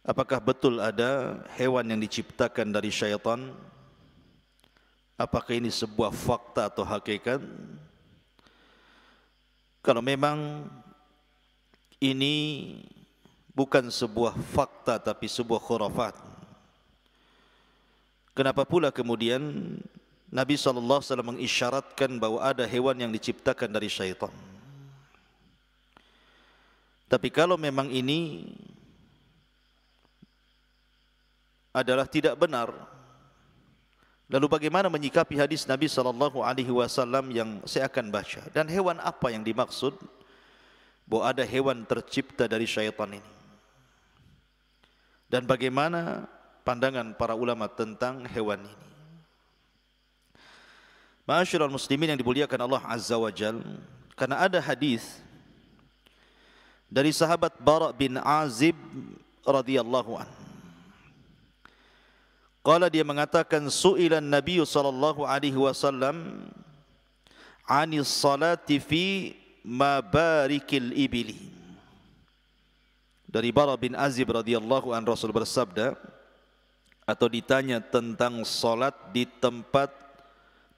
Apakah betul ada hewan yang diciptakan dari syaitan? Apakah ini sebuah fakta atau hakikat? Kalau memang ini bukan sebuah fakta tapi sebuah khurafat. Kenapa pula kemudian Nabi saw. mengisyaratkan bahwa ada hewan yang diciptakan dari syaitan? Tapi kalau memang ini adalah tidak benar. Lalu bagaimana menyikapi hadis Nabi sallallahu alaihi wasallam yang saya akan baca dan hewan apa yang dimaksud bahwa ada hewan tercipta dari syaitan ini? Dan bagaimana pandangan para ulama tentang hewan ini? Ma'asyiral muslimin yang dimuliakan Allah Azza wa Jal Karena ada hadis Dari sahabat Bara bin Azib radhiyallahu an. Qala dia mengatakan su'ilan Nabi sallallahu alaihi wasallam anis salati fi mabarikil ibili. Dari Bara bin Azib radhiyallahu an Rasul bersabda atau ditanya tentang salat di tempat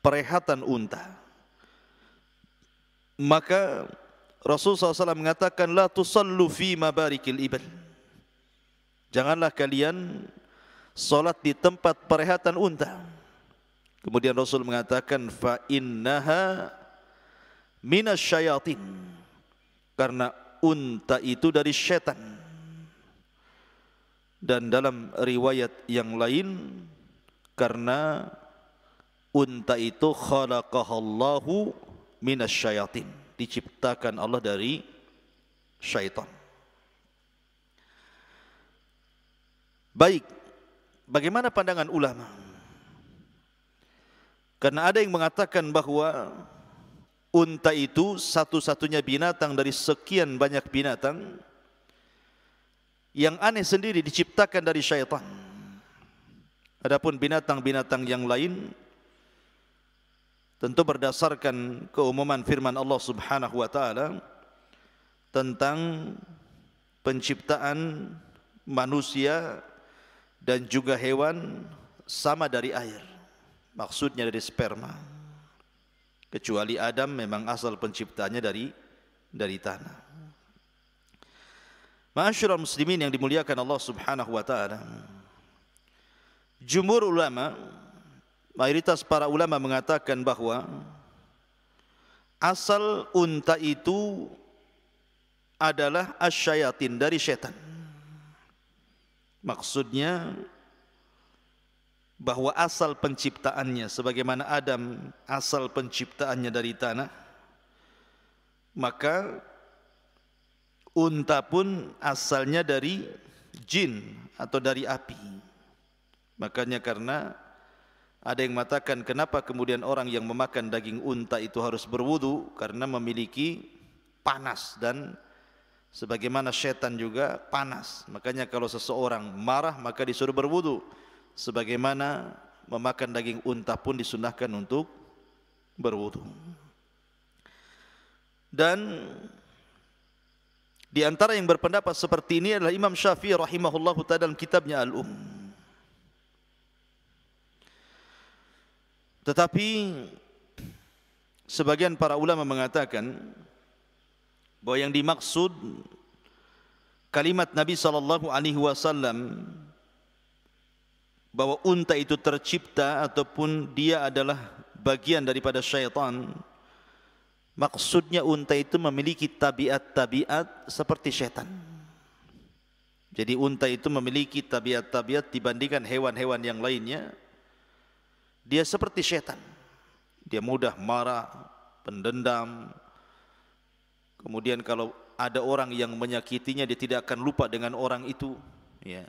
perehatan unta. Maka Rasul SAW mengatakan la tusallu fi mabarikil ibil. Janganlah kalian salat di tempat perehatan unta. Kemudian Rasul mengatakan fa innaha minasyayatin karena unta itu dari setan. Dan dalam riwayat yang lain karena unta itu khalaqahallahu minasyayatin diciptakan Allah dari syaitan. Baik, Bagaimana pandangan ulama? Karena ada yang mengatakan bahwa unta itu satu-satunya binatang dari sekian banyak binatang yang aneh sendiri diciptakan dari syaitan. Adapun binatang-binatang yang lain tentu berdasarkan keumuman firman Allah Subhanahu wa taala tentang penciptaan manusia dan juga hewan sama dari air. Maksudnya dari sperma. Kecuali Adam memang asal penciptanya dari dari tanah. Ma'asyiral muslimin yang dimuliakan Allah Subhanahu wa taala. ulama mayoritas para ulama mengatakan bahwa asal unta itu adalah asyayatin dari setan. Maksudnya bahwa asal penciptaannya sebagaimana Adam asal penciptaannya dari tanah maka unta pun asalnya dari jin atau dari api makanya karena ada yang mengatakan kenapa kemudian orang yang memakan daging unta itu harus berwudu karena memiliki panas dan Sebagaimana setan juga panas. Makanya kalau seseorang marah maka disuruh berwudu. Sebagaimana memakan daging unta pun disunahkan untuk berwudu. Dan di antara yang berpendapat seperti ini adalah Imam Syafi'i rahimahullahu taala dalam kitabnya Al-Um. Tetapi sebagian para ulama mengatakan bahwa yang dimaksud kalimat Nabi sallallahu alaihi wasallam bahwa unta itu tercipta ataupun dia adalah bagian daripada syaitan maksudnya unta itu memiliki tabiat-tabiat seperti syaitan jadi unta itu memiliki tabiat-tabiat dibandingkan hewan-hewan yang lainnya. Dia seperti setan. Dia mudah marah, pendendam, Kemudian kalau ada orang yang menyakitinya dia tidak akan lupa dengan orang itu. Ya.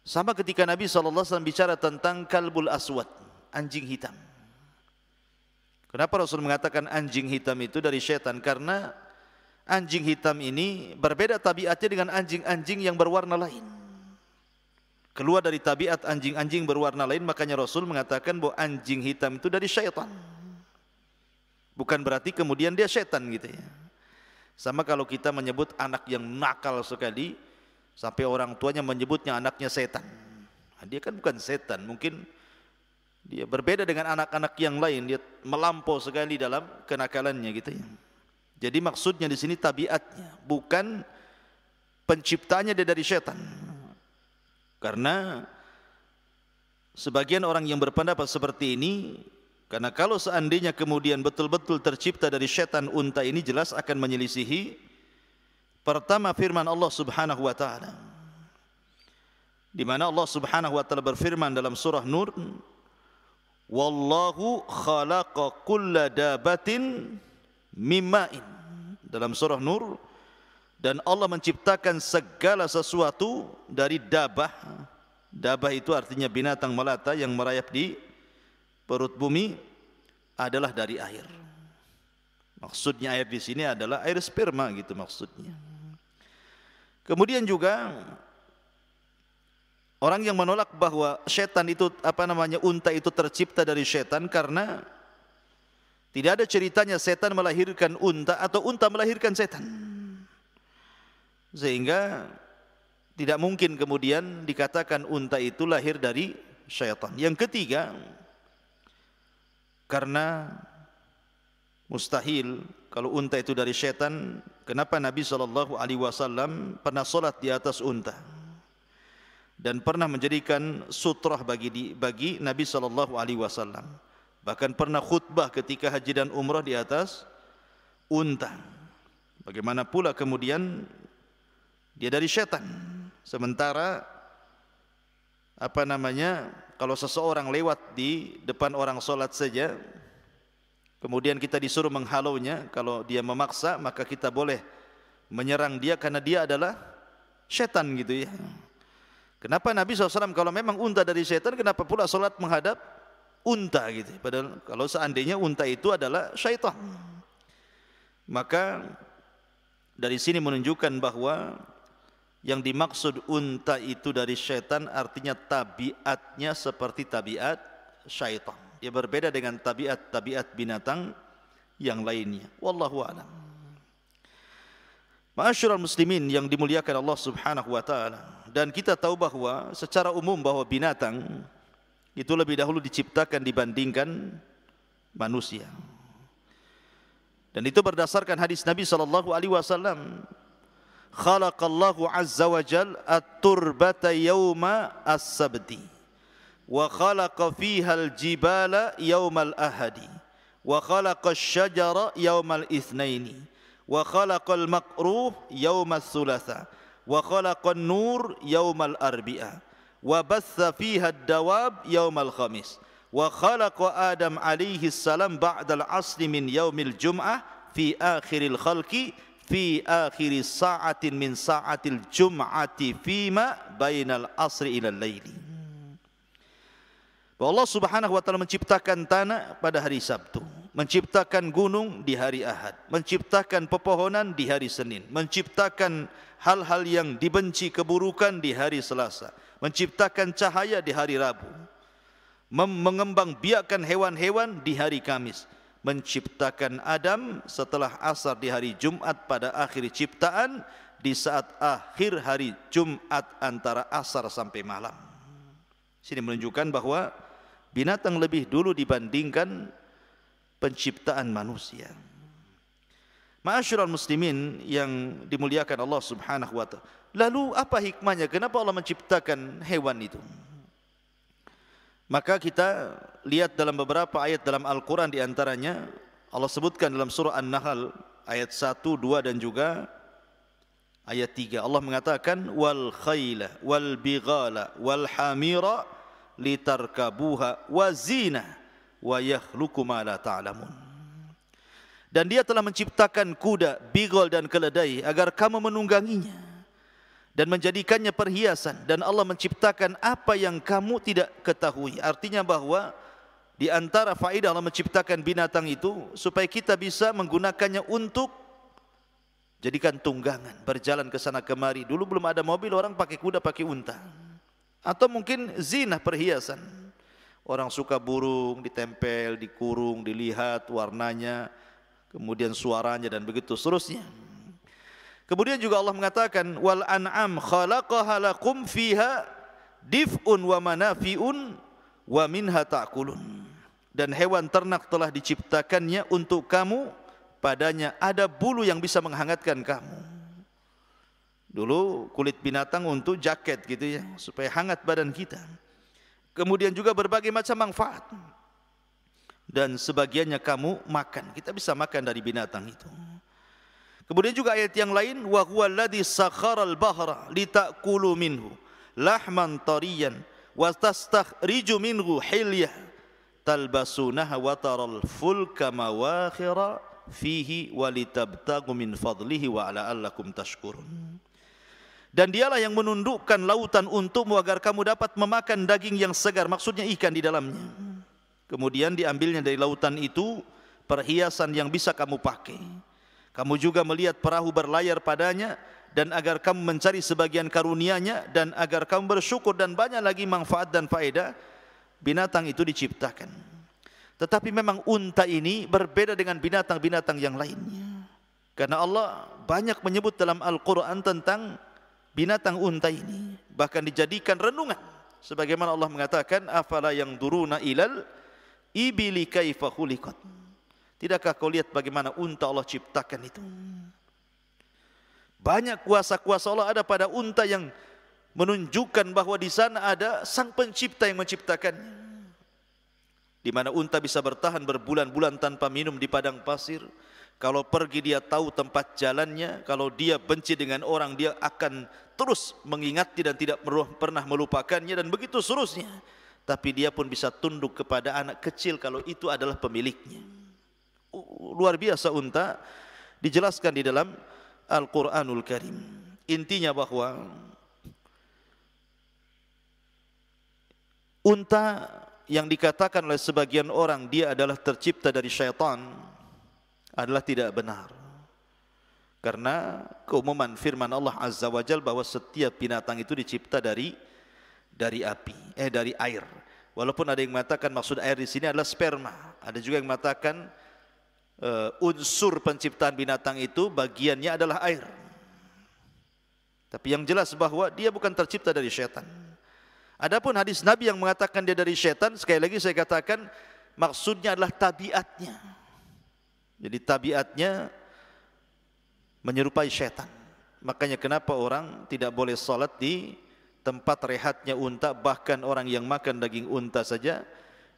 Sama ketika Nabi SAW bicara tentang kalbul aswad, anjing hitam. Kenapa Rasul mengatakan anjing hitam itu dari setan? Karena anjing hitam ini berbeda tabiatnya dengan anjing-anjing yang berwarna lain. Keluar dari tabiat anjing-anjing berwarna lain, makanya Rasul mengatakan bahwa anjing hitam itu dari syaitan. Bukan berarti kemudian dia syaitan gitu ya. Sama kalau kita menyebut anak yang nakal sekali, sampai orang tuanya menyebutnya anaknya setan. Nah, dia kan bukan setan, mungkin dia berbeda dengan anak-anak yang lain, dia melampau sekali dalam kenakalannya gitu ya. Jadi maksudnya di sini tabiatnya, bukan penciptanya dia dari setan. Karena sebagian orang yang berpendapat seperti ini karena kalau seandainya kemudian betul-betul tercipta dari setan unta ini jelas akan menyelisihi pertama firman Allah Subhanahu wa taala. Di mana Allah Subhanahu wa taala berfirman dalam surah Nur, "Wallahu khalaqa kulla dabatin mimma'in." Dalam surah Nur dan Allah menciptakan segala sesuatu dari dabah. Dabah itu artinya binatang melata yang merayap di perut bumi adalah dari air. Maksudnya air di sini adalah air sperma gitu maksudnya. Kemudian juga orang yang menolak bahwa setan itu apa namanya unta itu tercipta dari setan karena tidak ada ceritanya setan melahirkan unta atau unta melahirkan setan. Sehingga tidak mungkin kemudian dikatakan unta itu lahir dari setan. Yang ketiga, karena mustahil kalau unta itu dari setan, kenapa Nabi sallallahu alaihi wasallam pernah salat di atas unta? Dan pernah menjadikan sutrah bagi di, bagi Nabi sallallahu alaihi wasallam. Bahkan pernah khutbah ketika haji dan umrah di atas unta. Bagaimana pula kemudian dia dari setan. Sementara apa namanya kalau seseorang lewat di depan orang sholat saja kemudian kita disuruh menghalaunya kalau dia memaksa maka kita boleh menyerang dia karena dia adalah setan gitu ya kenapa Nabi SAW kalau memang unta dari setan kenapa pula sholat menghadap unta gitu padahal kalau seandainya unta itu adalah syaitan maka dari sini menunjukkan bahwa yang dimaksud unta itu dari syaitan artinya tabiatnya seperti tabiat syaitan ya berbeda dengan tabiat tabiat binatang yang lainnya wallahu a'lam Ma'asyiral muslimin yang dimuliakan Allah Subhanahu wa taala dan kita tahu bahwa secara umum bahwa binatang itu lebih dahulu diciptakan dibandingkan manusia dan itu berdasarkan hadis Nabi sallallahu alaihi wasallam خلق الله عز وجل التربة يوم السبت وخلق فيها الجبال يوم الأحد وخلق الشجر يوم الاثنين وخلق المقروه يوم الثلاثاء وخلق النور يوم الأربعاء وبث فيها الدواب يوم الخميس وخلق آدم عليه السلام بعد العصر من يوم الجمعة في آخر الخلق fi akhir sa'atin min sa'atil jum'ati fima bainal asri ilal laili. Bahwa Allah Subhanahu wa taala menciptakan tanah pada hari Sabtu, menciptakan gunung di hari Ahad, menciptakan pepohonan di hari Senin, menciptakan hal-hal yang dibenci keburukan di hari Selasa, menciptakan cahaya di hari Rabu, mengembang biakan hewan-hewan di hari Kamis, menciptakan Adam setelah asar di hari Jumat pada akhir ciptaan di saat akhir hari Jumat antara asar sampai malam. Sini menunjukkan bahwa binatang lebih dulu dibandingkan penciptaan manusia. Ma'asyiral muslimin yang dimuliakan Allah Subhanahu wa taala. Lalu apa hikmahnya? Kenapa Allah menciptakan hewan itu? Maka kita lihat dalam beberapa ayat dalam Al-Quran diantaranya Allah sebutkan dalam surah An-Nahl ayat 1, 2 dan juga ayat 3 Allah mengatakan wal khayla wal bighala wal hamira litarkabuha wa zina wa yakhluqu ma la ta'lamun dan dia telah menciptakan kuda, bigol dan keledai agar kamu menungganginya dan menjadikannya perhiasan dan Allah menciptakan apa yang kamu tidak ketahui. Artinya bahwa di antara faedah Allah menciptakan binatang itu supaya kita bisa menggunakannya untuk jadikan tunggangan, berjalan ke sana kemari. Dulu belum ada mobil, orang pakai kuda, pakai unta. Atau mungkin zina perhiasan. Orang suka burung, ditempel, dikurung, dilihat warnanya, kemudian suaranya dan begitu seterusnya. Kemudian juga Allah mengatakan wal an'am khalaqaha lakum fiha dif'un wa manafi'un wa minha ta'kulun. Dan hewan ternak telah diciptakannya untuk kamu, padanya ada bulu yang bisa menghangatkan kamu. Dulu kulit binatang untuk jaket gitu ya, supaya hangat badan kita. Kemudian juga berbagai macam manfaat. Dan sebagiannya kamu makan. Kita bisa makan dari binatang itu. Kemudian juga ayat yang lain wa huwa alladhi sakharal bahra litakulu minhu lahman tariyan wa tastakhriju minhu hilyah talbasunaha wa taral fulka mawakhira fihi wa litabtagu min fadlihi wa ala la'allakum tashkurun. Dan dialah yang menundukkan lautan untukmu agar kamu dapat memakan daging yang segar, maksudnya ikan di dalamnya. Kemudian diambilnya dari lautan itu perhiasan yang bisa kamu pakai kamu juga melihat perahu berlayar padanya dan agar kamu mencari sebagian karunia-Nya dan agar kamu bersyukur dan banyak lagi manfaat dan faedah binatang itu diciptakan. Tetapi memang unta ini berbeda dengan binatang-binatang yang lainnya. Karena Allah banyak menyebut dalam Al-Qur'an tentang binatang unta ini, bahkan dijadikan renungan. Sebagaimana Allah mengatakan, "Afala yang duruna ilal ibili kaifa khuliqat." Tidakkah kau lihat bagaimana unta Allah ciptakan itu? Banyak kuasa-kuasa Allah ada pada unta yang menunjukkan bahwa di sana ada sang pencipta yang menciptakannya. Di mana unta bisa bertahan berbulan-bulan tanpa minum di padang pasir. Kalau pergi dia tahu tempat jalannya. Kalau dia benci dengan orang dia akan terus mengingati dan tidak pernah melupakannya dan begitu seterusnya. Tapi dia pun bisa tunduk kepada anak kecil kalau itu adalah pemiliknya luar biasa unta dijelaskan di dalam Al-Qur'anul Karim. Intinya bahwa unta yang dikatakan oleh sebagian orang dia adalah tercipta dari syaitan adalah tidak benar. Karena keumuman firman Allah Azza wa Jal bahwa setiap binatang itu dicipta dari dari api, eh dari air. Walaupun ada yang mengatakan maksud air di sini adalah sperma, ada juga yang mengatakan uh, unsur penciptaan binatang itu bagiannya adalah air. Tapi yang jelas bahwa dia bukan tercipta dari setan. Adapun hadis Nabi yang mengatakan dia dari setan, sekali lagi saya katakan maksudnya adalah tabiatnya. Jadi tabiatnya menyerupai setan. Makanya kenapa orang tidak boleh salat di tempat rehatnya unta, bahkan orang yang makan daging unta saja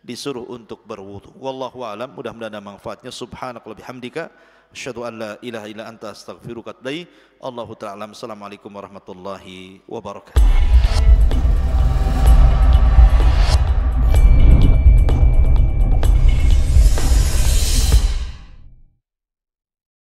disuruh untuk berwudu. Wallahu alam, mudah-mudahan ada manfaatnya. Subhanakallah bihamdika asyhadu an la ilaha illa anta astaghfiruka wa atubu Allahu taala. Assalamualaikum warahmatullahi wabarakatuh.